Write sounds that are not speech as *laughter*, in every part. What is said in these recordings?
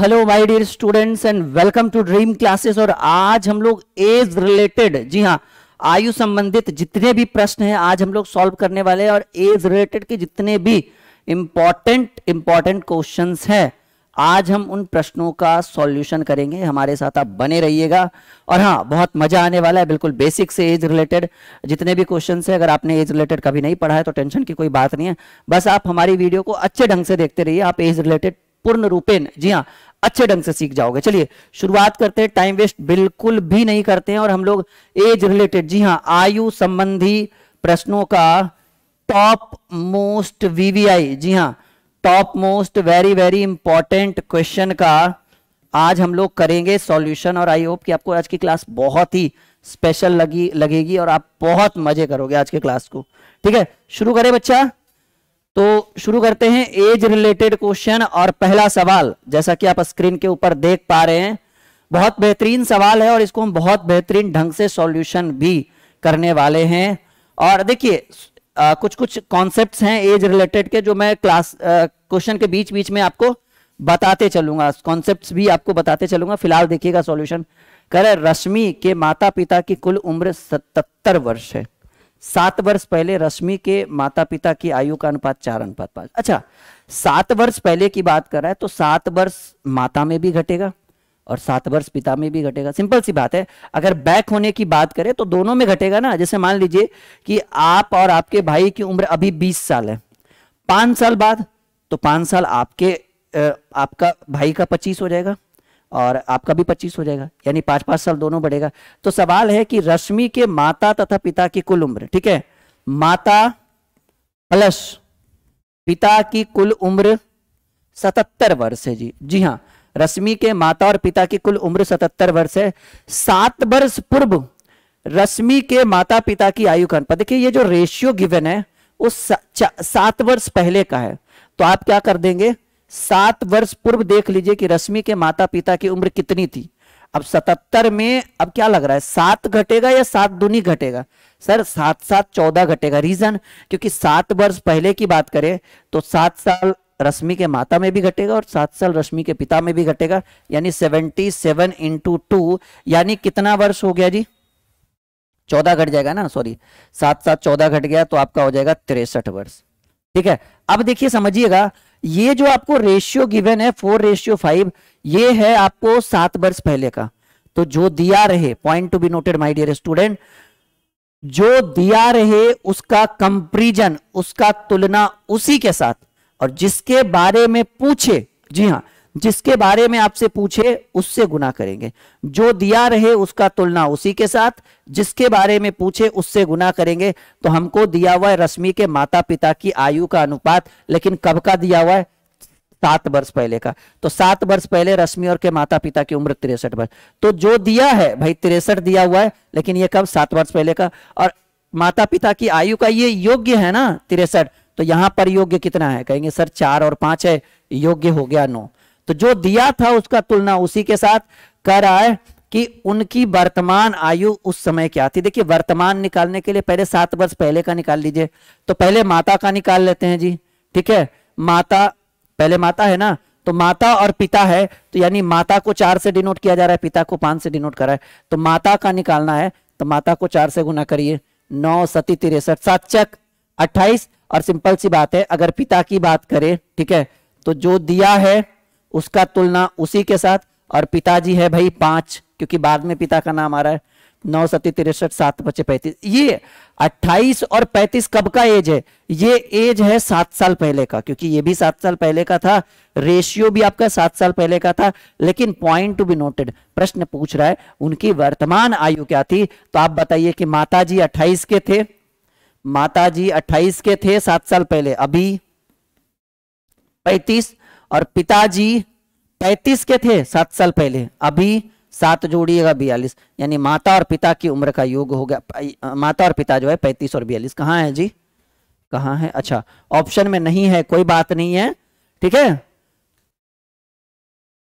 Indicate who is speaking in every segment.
Speaker 1: hello my dear students and welcome to dream classes और आज हम लोग एज रिलेटेड जी हाँ आयु संबंधित जितने भी प्रश्न हैं आज हम लोग सॉल्व करने वाले हैं और एज रिलेटेड के जितने भी इंपॉर्टेंट इंपॉर्टेंट क्वेश्चंस हैं आज हम उन प्रश्नों का सॉल्यूशन करेंगे हमारे साथ आप बने रहिएगा और हाँ बहुत मजा आने वाला है बिल्कुल बेसिक से एज रिलेटेड जितने भी क्वेश्चन है अगर आपने एज रिलेटेड कभी नहीं पढ़ा है तो टेंशन की कोई बात नहीं है बस आप हमारी वीडियो को अच्छे ढंग से देखते रहिए आप एज रिलेटेड पूर्ण रूपेण जी हाँ अच्छे ढंग से सीख जाओगे चलिए शुरुआत करते हैं टाइम वेस्ट बिल्कुल भी नहीं करते हैं और हम लोग एज रिलेटेड जी हाँ आयु संबंधी प्रश्नों का टॉप मोस्ट वीवीआई जी हाँ top most very very important question का आज हम लोग करेंगे सॉल्यूशन और आई होप कि आपको आज की क्लास बहुत ही स्पेशल लगी लगेगी और आप बहुत मजे करोगे आज के क्लास को ठीक है शुरू करें बच्चा तो शुरू करते हैं एज रिलेटेड क्वेश्चन और पहला सवाल जैसा कि आप स्क्रीन के ऊपर देख पा रहे हैं बहुत बेहतरीन सवाल है और इसको हम बहुत बेहतरीन ढंग से सॉल्यूशन भी करने वाले हैं और देखिए कुछ कुछ कॉन्सेप्ट्स हैं एज रिलेटेड के जो मैं क्लास क्वेश्चन के बीच बीच में आपको बताते चलूंगा कॉन्सेप्ट भी आपको बताते चलूंगा फिलहाल देखिएगा सोल्यूशन करे रश्मि के माता पिता की कुल उम्र सतर वर्ष है सात वर्ष पहले रश्मि के माता पिता की आयु का अनुपात चार अनुपात पांच अच्छा सात वर्ष पहले की बात कर रहा है तो सात वर्ष माता में भी घटेगा और सात वर्ष पिता में भी घटेगा सिंपल सी बात है अगर बैक होने की बात करें तो दोनों में घटेगा ना जैसे मान लीजिए कि आप और आपके भाई की उम्र अभी बीस साल है पांच साल बाद तो पांच साल आपके आपका भाई का पच्चीस हो जाएगा और आपका भी पच्चीस हो जाएगा यानी पांच पांच साल दोनों बढ़ेगा तो सवाल है कि रश्मि के माता तथा पिता की कुल उम्र ठीक है माता प्लस पिता की कुल उम्र सतहत्तर वर्ष है जी जी हाँ रश्मि के माता और पिता की कुल उम्र सतहत्तर वर्ष है सात वर्ष पूर्व रश्मि के माता पिता की आयु का अनुपात देखिए ये जो रेशियो गिवन है वो सात वर्ष पहले का है तो आप क्या कर देंगे सात वर्ष पूर्व देख लीजिए कि रश्मि के माता पिता की उम्र कितनी थी अब सतहत्तर में अब क्या लग रहा है सात घटेगा या सात दुनी घटेगा सर सात सात चौदह घटेगा रीजन क्योंकि सात वर्ष पहले की बात करें तो सात साल रश्मि के माता में भी घटेगा और सात साल रश्मि के पिता में भी घटेगा यानी सेवेंटी सेवन इंटू टू यानी कितना वर्ष हो गया जी चौदह घट जाएगा ना सॉरी सात सात चौदह घट गया तो आपका हो जाएगा तिरसठ वर्ष ठीक है अब देखिए समझिएगा ये जो आपको रेशियो गिवन है फोर रेशियो फाइव ये है आपको सात वर्ष पहले का तो जो दिया रहे point to be noted my dear student जो दिया रहे उसका कंपेरिजन उसका तुलना उसी के साथ और जिसके बारे में पूछे जी हाँ जिसके बारे में आपसे पूछे उससे गुना करेंगे जो दिया रहे उसका तुलना उसी के साथ जिसके बारे में पूछे उससे गुना करेंगे तो हमको दिया हुआ है रश्मि के माता पिता की आयु का अनुपात लेकिन कब का दिया हुआ है सात वर्ष पहले का तो सात वर्ष पहले रश्मि और के माता पिता की उम्र तिरसठ वर्ष तो जो दिया है भाई तिरसठ दिया हुआ है लेकिन ये कब सात वर्ष पहले का और माता पिता की आयु का ये योग्य है ना तिरसठ तो यहां पर योग्य कितना है कहेंगे सर चार और पांच है योग्य हो गया नौ तो जो दिया था उसका तुलना उसी के साथ कर रहा है कि उनकी वर्तमान आयु उस समय क्या थी देखिए वर्तमान निकालने के लिए पहले सात वर्ष पहले का निकाल लीजिए तो पहले माता का निकाल लेते हैं जी ठीक है माता पहले माता है ना तो माता और पिता है तो यानी माता को चार से डिनोट किया जा रहा है पिता को पांच से डिनोट करा है तो माता का निकालना है तो माता को चार से गुना करिए नौ सती तिरसठ सात चक अट्ठाईस और सिंपल सी बात है अगर पिता की बात करें ठीक है तो जो दिया है उसका तुलना उसी के साथ और पिताजी है भाई पांच क्योंकि बाद में पिता का नाम आ रहा है नौ सती तिरसठ सात बच्चे पैंतीस ये अट्ठाईस और पैंतीस कब का एज है ये एज है सात साल पहले का क्योंकि ये भी सात साल पहले का था रेशियो भी आपका सात साल पहले का था लेकिन पॉइंट टू बी नोटेड प्रश्न पूछ रहा है उनकी वर्तमान आयु क्या थी तो आप बताइए कि माता जी अट्ठाईस के थे माता जी अट्ठाईस के थे सात साल पहले अभी पैतीस और पिताजी पैंतीस के थे सात साल पहले अभी सात जोड़िएगा बयालीस यानी माता और पिता की उम्र का योग हो गया माता और पिता जो है पैंतीस और बयालीस कहाँ है जी कहाँ है अच्छा ऑप्शन में नहीं है कोई बात नहीं है ठीक है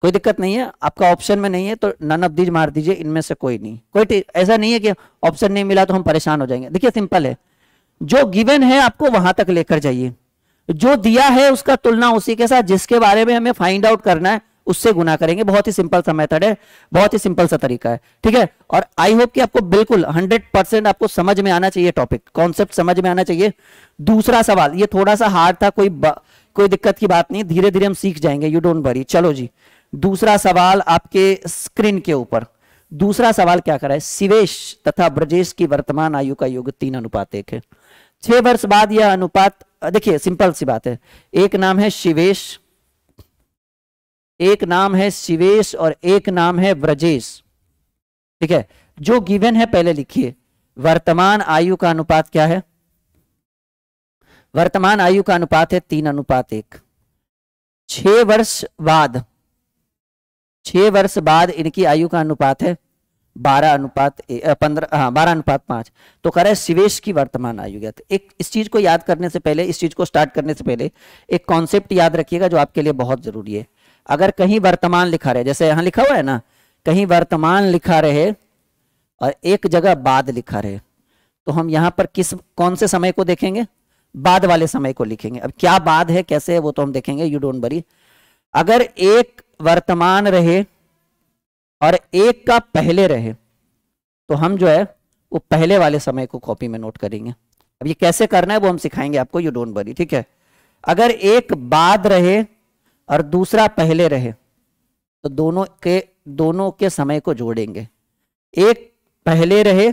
Speaker 1: कोई दिक्कत नहीं है आपका ऑप्शन में नहीं है तो नन अब दीज मार दीजिए इनमें से कोई नहीं कोई ऐसा नहीं है कि ऑप्शन नहीं मिला तो हम परेशान हो जाएंगे देखिए सिंपल है जो गिवन है आपको वहां तक लेकर जाइए जो दिया है उसका तुलना उसी के साथ जिसके बारे में हमें फाइंड आउट करना है उससे गुना करेंगे बहुत ही सिंपल सा मेथड है बहुत ही सिंपल सा तरीका है ठीक है और आई होप कि आपको बिल्कुल 100 परसेंट आपको समझ में आना चाहिए टॉपिक कॉन्सेप्ट समझ में आना चाहिए दूसरा सवाल ये थोड़ा सा हार्ड था कोई कोई दिक्कत की बात नहीं धीरे धीरे हम सीख जाएंगे यू डोंट वरी चलो जी दूसरा सवाल आपके स्क्रीन के ऊपर दूसरा सवाल क्या करा है सिवेश तथा ब्रजेश की वर्तमान आयु का योग तीन अनुपात एक है छह वर्ष बाद यह अनुपात देखिए सिंपल सी बात है एक नाम है शिवेश एक नाम है शिवेश और एक नाम है ब्रजेश ठीक है जो गिवन है पहले लिखिए वर्तमान आयु का अनुपात क्या है वर्तमान आयु का अनुपात है तीन अनुपात एक छे वर्ष बाद छे वर्ष बाद इनकी आयु का अनुपात है बारह अनुपात पंद्रह हाँ बारह अनुपात पांच तो कह रहा है शिवेश की वर्तमान आयु ज्ञात एक इस चीज़ को याद करने से पहले इस चीज़ को स्टार्ट करने से पहले एक कॉन्सेप्ट याद रखिएगा जो आपके लिए बहुत ज़रूरी है अगर कहीं वर्तमान लिखा रहे जैसे यहां लिखा हुआ है ना कहीं वर्तमान लिखा रहे और एक जगह बाद लिखा रहे तो हम यहां पर किस कौन से समय को देखेंगे बाद वाले समय को लिखेंगे अब क्या बाद है कैसे है वो तो हम देखेंगे यू डोंट बरी अगर एक वर्तमान रहे और एक का पहले रहे तो हम जो है वो पहले वाले समय को कॉपी में नोट करेंगे अब ये कैसे करना है वो हम सिखाएंगे आपको यू डोंट वरी ठीक है अगर एक बाद रहे और दूसरा पहले रहे तो दोनों के दोनों के समय को जोड़ेंगे एक पहले रहे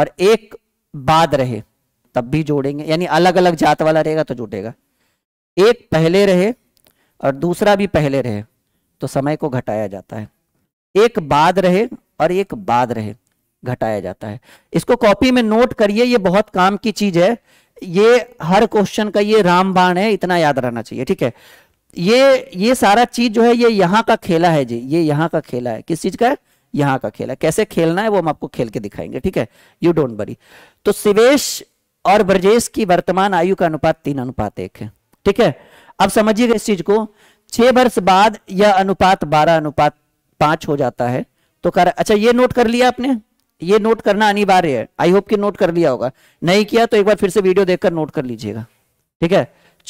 Speaker 1: और एक बाद रहे तब भी जोड़ेंगे यानी अलग अलग जात वाला रहेगा तो जुटेगा एक पहले रहे और दूसरा भी पहले रहे तो समय को घटाया जाता है एक बाद रहे और एक बाद रहे घटाया जाता है इसको कॉपी में नोट करिए ये बहुत काम की चीज है ये हर क्वेश्चन का ये रामबाण है इतना याद रहना चाहिए ठीक है ये ये सारा चीज जो है ये यहां का खेला है जी ये यहाँ का खेला है किस चीज का है यहां का खेला कैसे खेलना है वो हम आपको खेल के दिखाएंगे ठीक है यू डोंट बरी तो सिवेश और ब्रजेश की वर्तमान आयु का अनुपात तीन अनुपात एक है ठीक है अब समझिएगा इस चीज को छह वर्ष बाद यह अनुपात बारह अनुपात पांच हो जाता है तो कर अच्छा ये नोट कर लिया आपने ये नोट करना अनिवार्य है आई होप कि नोट कर लिया होगा नहीं किया तो एक बार फिर से वीडियो देखकर नोट कर लीजिएगा ठीक है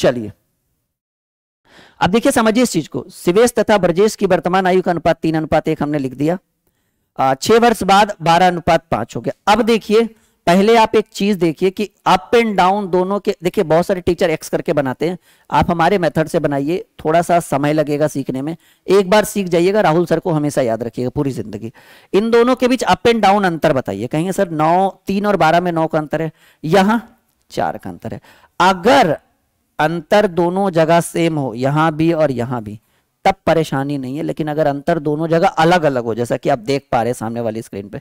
Speaker 1: चलिए अब देखिए समझिए इस चीज को सिवेश तथा ब्रजेश की वर्तमान आयु का अनुपात तीन अनुपात एक हमने लिख दिया छह वर्ष बाद बारह अनुपात पांच हो गया अब देखिए पहले आप एक चीज देखिए कि अप एंड डाउन दोनों के देखिए बहुत सारे टीचर एक्स करके बनाते हैं आप हमारे मेथड से बनाइए थोड़ा सा समय लगेगा सीखने में एक बार सीख जाइएगा राहुल सर को हमेशा याद रखिएगा पूरी जिंदगी इन दोनों के बीच अप एंड डाउन अंतर बताइए कहेंगे सर नौ तीन और बारह में नौ का अंतर है यहां चार का अंतर है अगर अंतर दोनों जगह सेम हो यहां भी और यहां भी तब परेशानी नहीं है लेकिन अगर अंतर दोनों जगह अलग अलग हो जैसा कि आप देख पा रहे हैं सामने वाली स्क्रीन पे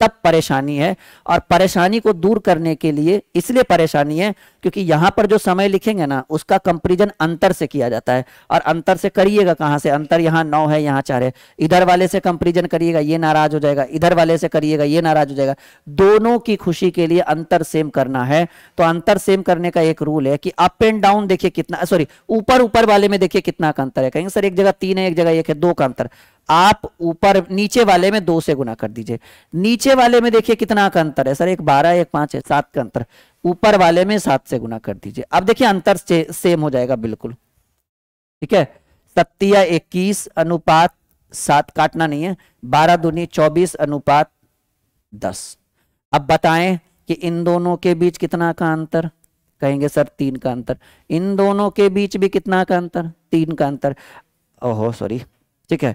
Speaker 1: तब परेशानी है और परेशानी को दूर करने के लिए इसलिए परेशानी है क्योंकि यहां पर जो समय लिखेंगे ना उसका कंपेरिजन अंतर से किया जाता है और अंतर से करिएगा कहां से अंतर यहाँ नौ है यहाँ चार है इधर वाले से कंपेरिजन करिएगा ये नाराज हो जाएगा इधर वाले से करिएगा ये नाराज हो जाएगा दोनों की खुशी के लिए अंतर सेम करना है तो अंतर सेम करने का एक रूल है कि अप एंड डाउन देखिए कितना सॉरी ऊपर ऊपर वाले में देखिए कितना का अंतर है कहेंगे सर एक जगह तीन है एक जगह एक है दो का अंतर आप ऊपर नीचे वाले में दो से गुना कर दीजिए नीचे वाले में देखिए कितना का अंतर है सर एक बारह एक पांच है सात का अंतर ऊपर वाले में सात से गुना कर दीजिए अब देखिए अंतर से, सेम हो जाएगा बिल्कुल ठीक है सत्तिया इक्कीस अनुपात सात काटना नहीं है बारह दुनी चौबीस अनुपात दस अब बताएं कि इन दोनों के बीच कितना का अंतर कहेंगे सर तीन का अंतर इन दोनों के बीच भी कितना का अंतर तीन का अंतर ओहो सॉरी ठीक है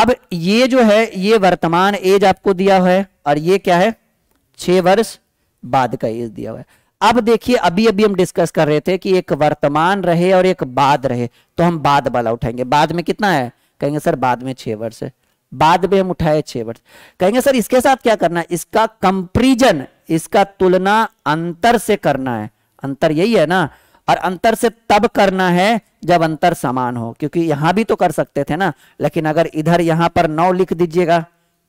Speaker 1: अब ये जो है ये वर्तमान एज आपको दिया हुआ है और ये क्या है छह वर्ष बाद का एज दिया हुआ है अब देखिए अभी अभी हम डिस्कस कर रहे थे कि एक वर्तमान रहे और एक बाद रहे तो हम बाद वाला उठाएंगे बाद में कितना है कहेंगे सर बाद में छह वर्ष है बाद में हम उठाए छह वर्ष कहेंगे सर इसके साथ क्या करना है इसका कंपेरिजन इसका तुलना अंतर से करना है अंतर यही है ना और अंतर से तब करना है जब अंतर समान हो क्योंकि यहां भी तो कर सकते थे ना लेकिन अगर इधर यहां पर नौ लिख दीजिएगा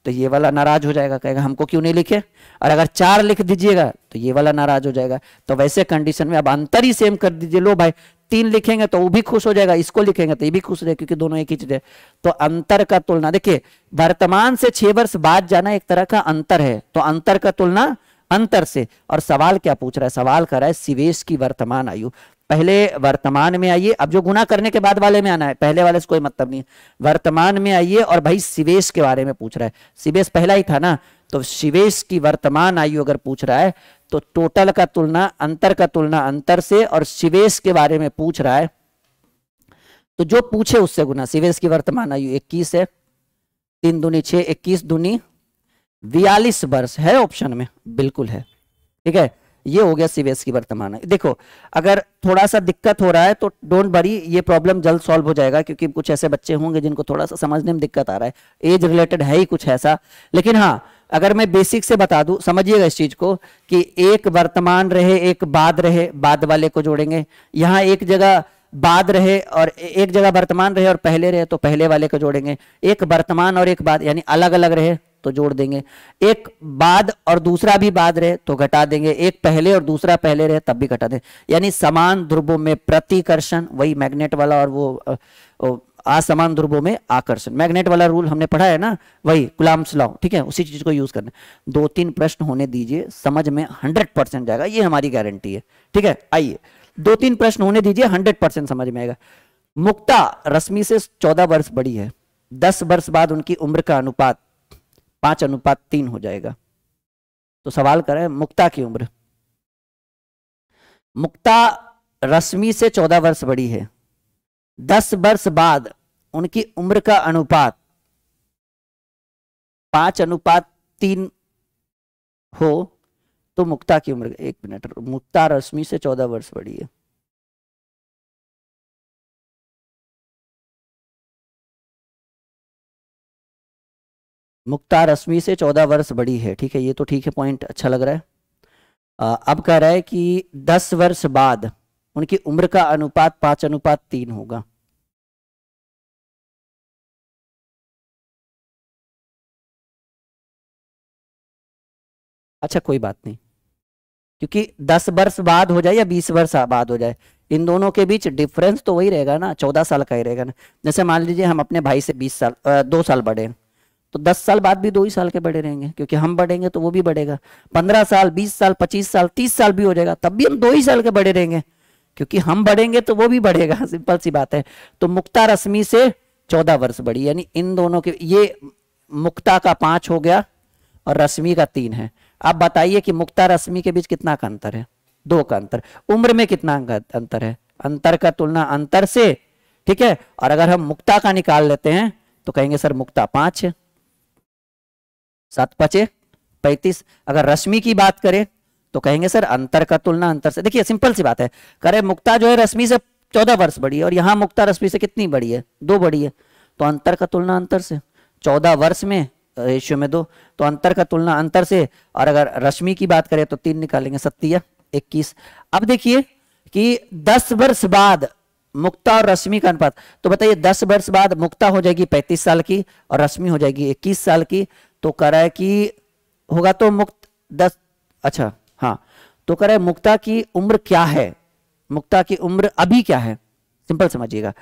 Speaker 1: तो ये वाला नाराज हो जाएगा कहेगा हमको क्यों नहीं लिखे और अगर चार लिख दीजिएगा तो ये वाला नाराज हो जाएगा तो वैसे कंडीशन में अब अंतर ही सेम कर दीजिए लो भाई तीन लिखेंगे तो वो भी खुश हो जाएगा इसको लिखेंगे तो ये भी खुश रहेगा क्योंकि दोनों एक ही चीज है तो अंतर का तुलना देखिए वर्तमान से छह वर्ष बाद जाना एक तरह का अंतर है तो अंतर का तुलना अंतर से और सवाल क्या पूछ रहा है सवाल कर रहा है सिवेश की वर्तमान आयु पहले वर्तमान में आइए अब जो गुना करने के बाद वाले में आना है पहले वाले से कोई मतलब नहीं वर्तमान में आइए और भाई सिवेश के बारे में पूछ रहा है सिवेश पहला ही था ना तो शिवेश की वर्तमान आयु अगर पूछ रहा है तो टोटल का तुलना अंतर का तुलना अंतर से और शिवेश के बारे में पूछ रहा है तो जो पूछे उससे गुना सिवेश की वर्तमान आयु इक्कीस है तीन दुनी छह इक्कीस दूनी बयालीस वर्ष है ऑप्शन में बिल्कुल है ठीक है ये हो गया सीबीएस की वर्तमान देखो अगर थोड़ा सा दिक्कत हो रहा है तो डोंट वरी ये प्रॉब्लम जल्द सॉल्व हो जाएगा क्योंकि कुछ ऐसे बच्चे होंगे जिनको थोड़ा सा समझने में दिक्कत आ रहा है एज रिलेटेड है ही कुछ ऐसा लेकिन हाँ अगर मैं बेसिक से बता दूं समझिएगा इस चीज को कि एक वर्तमान रहे एक बाद रहे बाद वाले को जोड़ेंगे यहां एक जगह बाद रहे और एक जगह वर्तमान रहे और पहले रहे तो पहले वाले को जोड़ेंगे एक वर्तमान और एक बाद यानी अलग अलग रहे तो जोड़ देंगे एक बाद और दूसरा भी बाद रहे तो घटा देंगे एक पहले और दूसरा पहले रहे तब भी घटा देंगे यानी समान ध्रुवों में प्रतिकर्षण वही मैग्नेट वाला और वो असमान ध्रुवों में आकर्षण मैग्नेट वाला रूल हमने पढ़ा है ना वही गुलाम्स लॉ ठीक है उसी चीज को यूज करना दो तीन प्रश्न होने दीजिए समझ में हंड्रेड जाएगा ये हमारी गारंटी है ठीक है आइए दो तीन प्रश्न होने दीजिए हंड्रेड परसेंट समझ में आएगा मुक्ता रश्मि से चौदह वर्ष बड़ी है दस वर्ष बाद उनकी उम्र का अनुपात पांच अनुपात तीन हो जाएगा तो सवाल करें मुक्ता की उम्र मुक्ता रश्मि से चौदह वर्ष बड़ी है दस वर्ष बाद उनकी उम्र का अनुपात पांच अनुपात तीन हो तो मुक्ता की उम्र एक मिनट मुक्ता रश्मि से चौदह वर्ष बड़ी है मुक्ता रश्मि से चौदह वर्ष बड़ी है ठीक है ये तो ठीक है पॉइंट अच्छा लग रहा है अब कह रहा है कि दस वर्ष बाद उनकी उम्र का अनुपात पांच अनुपात तीन होगा अच्छा कोई बात नहीं क्योंकि दस वर्ष बाद हो जाए या बीस वर्ष बाद हो जाए इन दोनों के बीच डिफरेंस तो वही रहेगा ना चौदह साल का ही रहेगा ना जैसे मान लीजिए हम अपने भाई से बीस साल आ, दो साल बड़े हैं तो 10 साल बाद भी दो ही साल के बड़े रहेंगे क्योंकि हम बढ़ेंगे तो वो भी बढ़ेगा 15 साल 20 साल 25 साल 30 साल भी हो जाएगा तब भी हम दो ही साल के बड़े रहेंगे क्योंकि हम बढ़ेंगे तो वो भी बढ़ेगा *laughs* सिंपल सी बात है तो मुक्ता रश्मि से चौदह वर्ष बड़ी यानी इन दोनों के ये मुक्ता का पांच हो गया और रश्मि का तीन है आप बताइए कि मुक्ता रश्मि के बीच कितना का अंतर है दो का अंतर उम्र में कितना अंतर है अंतर का तुलना अंतर से ठीक है और अगर हम मुक्ता का निकाल लेते हैं तो कहेंगे सर मुक्ता पांच है सात पचे पैतीस अगर रश्मि की बात करें तो कहेंगे सर अंतर का तुलना अंतर से देखिए सिंपल सी बात है करे मुक्ता जो है रश्मि से चौदह वर्ष बड़ी है और यहां मुक्ता रश्मि से कितनी बड़ी है दो बड़ी है तो अंतर का तुलना अंतर से चौदह वर्ष में रेशियो में दो तो अंतर का तुलना अंतर से और अगर रश्मि की बात करें तो तीन निकालेंगे सत्तीय इक्कीस अब देखिए कि दस वर्ष बाद मुक्ता और रश्मि का अनुपात तो बताइए दस वर्ष बाद मुक्ता हो जाएगी पैंतीस साल की और रश्मि हो जाएगी इक्कीस साल की तो कह रहा है कि होगा तो मुक्त दस अच्छा हाँ तो कह रहा है मुक्ता की उम्र क्या है मुक्ता की उम्र अभी क्या है सिंपल समझिएगा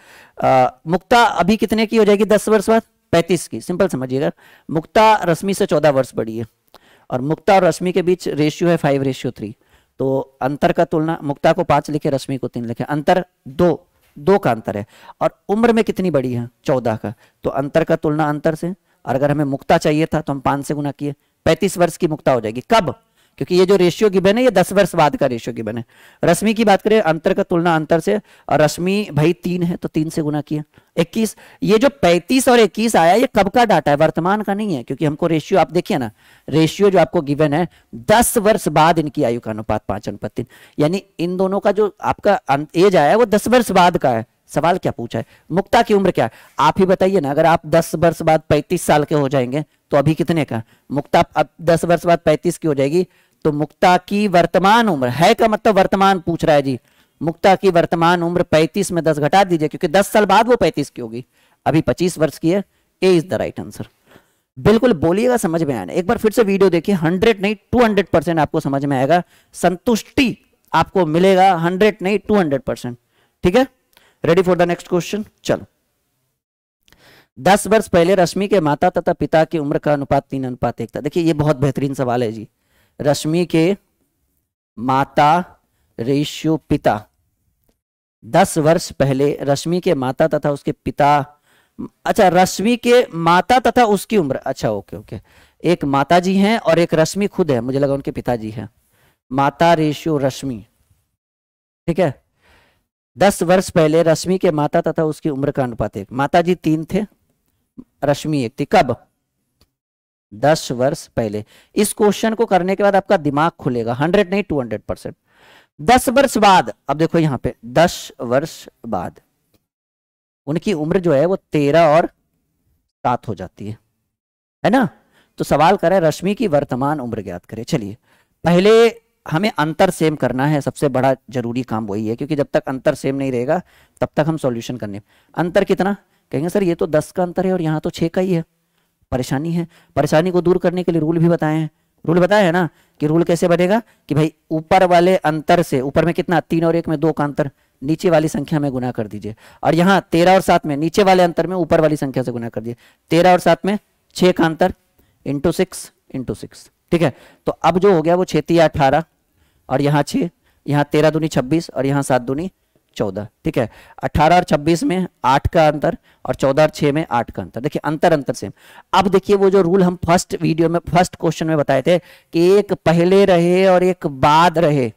Speaker 1: मुक्ता अभी कितने की हो जाएगी दस वर्ष बाद पैंतीस की सिंपल समझिएगा मुक्ता रश्मि से चौदह वर्ष बड़ी है और मुक्ता और रश्मि के बीच रेशियो है फाइव रेशियो थ्री तो अंतर का तुलना मुक्ता को पांच लिखे रश्मि को तीन लिखे अंतर दो दो का अंतर है और उम्र में कितनी बड़ी है चौदह का तो अंतर का तुलना अंतर से और अगर हमें मुक्ता चाहिए था तो हम पाँच से गुना किए पैंतीस वर्ष की मुक्ता हो जाएगी कब क्योंकि ये जो रेशियो गिबन है ये दस वर्ष बाद का रेशियो गिबन है रश्मि की बात करें अंतर का तुलना अंतर से और रश्मि भाई तीन है तो तीन से गुना किया इक्कीस ये जो पैंतीस और इक्कीस आया ये कब का डाटा है वर्तमान का नहीं है क्योंकि हमको रेशियो आप देखिए ना रेशियो जो आपको गिवन है दस वर्ष बाद इनकी आयु का अनुपात पांच अनुपात यानी इन दोनों का जो आपका एज आया है वो दस वर्ष बाद का है सवाल क्या पूछा है मुक्ता की उम्र क्या है आप ही बताइए ना अगर आप 10 वर्ष बाद 35 साल के हो जाएंगे तो अभी कितने का मुक्ता अब 10 वर्ष बाद 35 की हो जाएगी तो मुक्ता की वर्तमान उम्र है का मतलब वर्तमान पूछ रहा है जी मुक्ता की वर्तमान उम्र 35 में 10 घटा दीजिए क्योंकि दस साल बाद वो पैंतीस की होगी अभी पच्चीस वर्ष की है A is the right answer बिल्कुल बोलिएगा समझ में आना एक बार फिर से वीडियो देखिए हंड्रेड नहीं टू हंड्रेड परसेंट आपको समझ में आएगा संतुष्टि आपको मिलेगा हंड्रेड नहीं टू हंड्रेड परसेंट ठीक है ready for the next question चलो दस वर्ष पहले रश्मि के माता तथा पिता की उम्र का अनुपात तीन अनुपात एक था देखिए ये बहुत बेहतरीन सवाल है जी रश्मि के माता रेशियो पिता दस वर्ष पहले रश्मि के माता तथा उसके पिता अच्छा रश्मि के माता तथा उसकी उम्र अच्छा ओके ओके एक माता जी हैं और एक रश्मि खुद है मुझे लगा उनके पिताजी हैं माता रेशियो रश्मि ठीक है दस वर्ष पहले रश्मि के माता तथा उसकी उम्र का अनुपात एक माता जी तीन थे रश्मि एक थी कब दस वर्ष पहले इस क्वेश्चन को करने के बाद आपका दिमाग खुलेगा हंड्रेड नहीं टू हंड्रेड परसेंट दस वर्ष बाद अब देखो यहां पे दस वर्ष बाद उनकी उम्र जो है वो तेरह और सात हो जाती है है ना तो सवाल करें रश्मि की वर्तमान उम्र ज्ञात करें चलिए पहले हमें अंतर सेम करना है सबसे बड़ा जरूरी काम वही है क्योंकि जब तक अंतर सेम नहीं रहेगा तब तक हम सॉल्यूशन करने अंतर कितना कहेंगे सर ये तो दस का अंतर है और यहाँ तो छः का ही है परेशानी है परेशानी को दूर करने के लिए रूल भी बताए हैं रूल बताया है ना कि रूल कैसे बनेगा कि भाई ऊपर वाले अंतर से ऊपर में कितना तीन और एक में दो का अंतर नीचे वाली संख्या में गुना कर दीजिए और यहाँ तेरह और सात में नीचे वाले अंतर में ऊपर वाली संख्या से गुना कर दीजिए तेरह और सात में छः का अंतर इंटू सिक्स इंटू सिक्स ठीक है तो अब जो हो गया वो छेती अठारह और यहाँ छः यहाँ तेरह दूनी छब्बीस और यहाँ सात दूनी चौदह ठीक है अठारह और छब्बीस में आठ का अंतर और चौदह और छः में आठ का अंतर देखिए अंतर अंतर सेम अब देखिए वो जो रूल हम फर्स्ट वीडियो में फर्स्ट क्वेश्चन में बताए थे कि एक पहले रहे और एक बाद रहे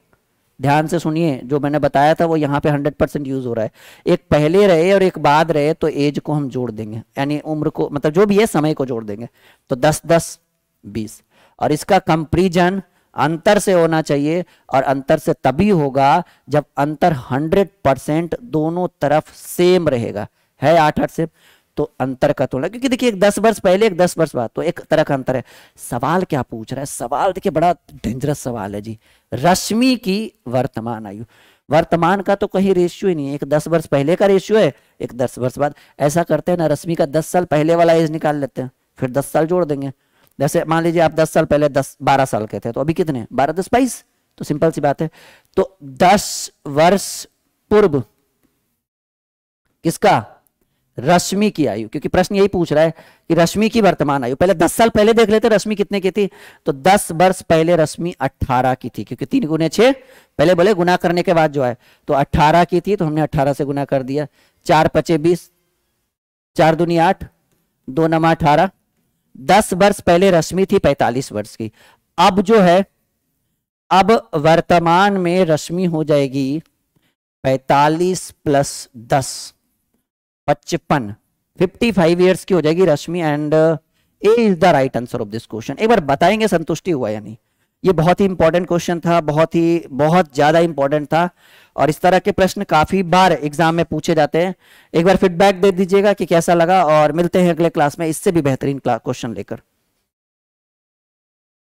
Speaker 1: ध्यान से सुनिए जो मैंने बताया था वो यहाँ पे 100 परसेंट यूज हो रहा है एक पहले रहे और एक बाद रहे तो एज को हम जोड़ देंगे यानी उम्र को मतलब जो भी है समय को जोड़ देंगे तो दस दस बीस और इसका कंपेरिजन अंतर से होना चाहिए और अंतर से तभी होगा जब अंतर 100 परसेंट दोनों तरफ सेम रहेगा है आठ आठ से तो अंतर का तुलना क्योंकि देखिए एक दस वर्ष पहले एक दस वर्ष बाद तो एक तरह का अंतर है सवाल क्या पूछ रहा है सवाल देखिए बड़ा डेंजरस सवाल है जी रश्मि की वर्तमान आयु वर्तमान का तो कहीं रेशियो ही नहीं है एक दस वर्ष पहले का रेशियो है एक दस वर्ष बाद ऐसा करते हैं ना रश्मि का दस साल पहले वाला एज निकाल लेते हैं फिर दस साल जोड़ देंगे जैसे मान लीजिए आप दस साल पहले दस बारह साल के थे तो अभी कितने बारह दस बाईस तो सिंपल सी बात है तो दस वर्ष पूर्व किसका रश्मि की आयु क्योंकि प्रश्न यही पूछ रहा है कि रश्मि की वर्तमान आयु पहले दस साल पहले देख लेते रश्मि कितने की थी तो दस वर्ष पहले रश्मि 18 की थी क्योंकि तीन गुने छह पहले बोले गुना करने के बाद जो है तो अट्ठारह की थी तो हमने 18 से गुना कर दिया चार पचे बीस चार दुनिया आठ दो नमा अठारह दस वर्ष पहले रश्मि थी पैतालीस वर्ष की अब जो है अब वर्तमान में रश्मि हो जाएगी पैतालीस प्लस दस पचपन फिफ्टी फाइव ईयर्स की हो जाएगी Rashmi and A is the right answer of this question एक बार बताएंगे संतुष्टि हुआ या नहीं ये बहुत ही इंपॉर्टेंट क्वेश्चन था बहुत ही बहुत ज़्यादा इंपॉर्टेंट था और इस तरह के प्रश्न काफ़ी बार एग्जाम में पूछे जाते हैं एक बार फीडबैक दे दीजिएगा कि कैसा लगा और मिलते हैं अगले क्लास में इससे भी बेहतरीन क्वेश्चन लेकर